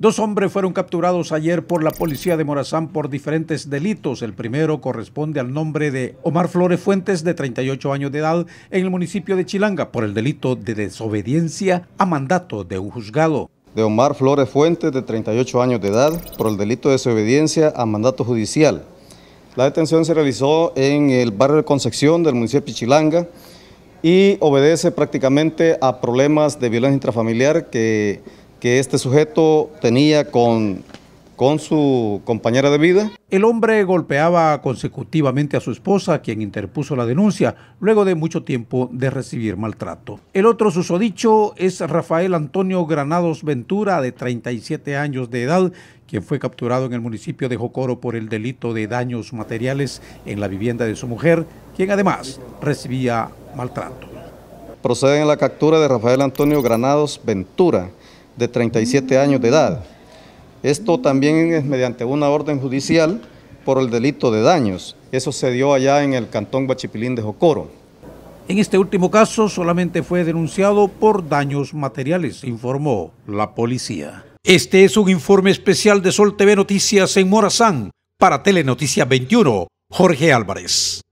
Dos hombres fueron capturados ayer por la policía de Morazán por diferentes delitos. El primero corresponde al nombre de Omar Flores Fuentes, de 38 años de edad, en el municipio de Chilanga, por el delito de desobediencia a mandato de un juzgado. De Omar Flores Fuentes, de 38 años de edad, por el delito de desobediencia a mandato judicial. La detención se realizó en el barrio de Concepción del municipio de Chilanga y obedece prácticamente a problemas de violencia intrafamiliar que que este sujeto tenía con, con su compañera de vida. El hombre golpeaba consecutivamente a su esposa, quien interpuso la denuncia, luego de mucho tiempo de recibir maltrato. El otro susodicho es Rafael Antonio Granados Ventura, de 37 años de edad, quien fue capturado en el municipio de Jocoro por el delito de daños materiales en la vivienda de su mujer, quien además recibía maltrato. Proceden a la captura de Rafael Antonio Granados Ventura, de 37 años de edad. Esto también es mediante una orden judicial por el delito de daños. Eso se dio allá en el cantón Bachipilín de Jocoro. En este último caso solamente fue denunciado por daños materiales, informó la policía. Este es un informe especial de Sol TV Noticias en Morazán para Telenoticias 21, Jorge Álvarez.